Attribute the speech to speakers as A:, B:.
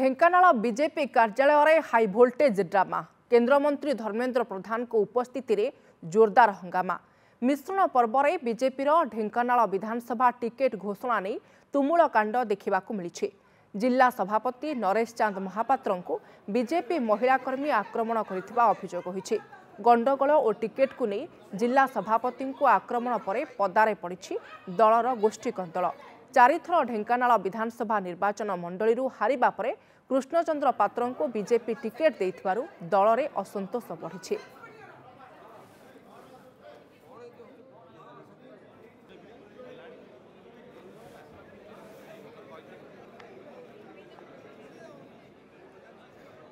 A: Dhenkanal BJP କାର୍ଯ୍ୟାଳୟରେ high voltage drama କେନ୍ଦ୍ରମନ୍ତ୍ରୀ ଧର୍ମେନ୍ଦ୍ର ପ୍ରଧାନଙ୍କ ଉପସ୍ଥିତିରେ ଜୋରଦାର ହଙ୍ଗାମା ମିଶ୍ରଣ ପର୍ବରେ ବିଜେପିର ଢେଙ୍କାନାଳ ବିଧାନସଭା ଟିକେଟ୍ ଘୋଷଣା ନେଇ ତୁମୂଳ କାଣ୍ଡ ଦେଖିବାକୁ ମିଳିଛି ଜିଲ୍ଲା ସଭାପତି ନରେଶ ଚାନ୍ଦ ମହାପାତ୍ରଙ୍କୁ ବିଜେପି ମହିଳା କର୍ମୀ ଆକ୍ରମଣ କରିଥିବା ଅଭିଯୋଗ ହୋଇଛି ଗଣ୍ଡଗୋଳ ଓ ଟିକେଟ୍କୁ ନେଇ ଜିଲ୍ଲା ସଭାପତିଙ୍କୁ ଆକ୍ରମଣ ପରେ ପଦାରେ ପଡ଼ିଛି ଦଳର ଗୋଷ୍ଠୀକ ଦଳ ଚାରିଥର ଢେଙ୍କାନାଳ ବିଧାନସଭା ନିର୍ବାଚନ ମଣ୍ଡଳୀରୁ ହାରିବା ପରେ କୃଷ୍ଣଚନ୍ଦ୍ର ପାତ୍ରଙ୍କୁ ବିଜେପି ଟିକେଟ୍ ଦେଇଥିବାରୁ ଦଳରେ ଅସନ୍ତୋଷ ବଢ଼ିଛି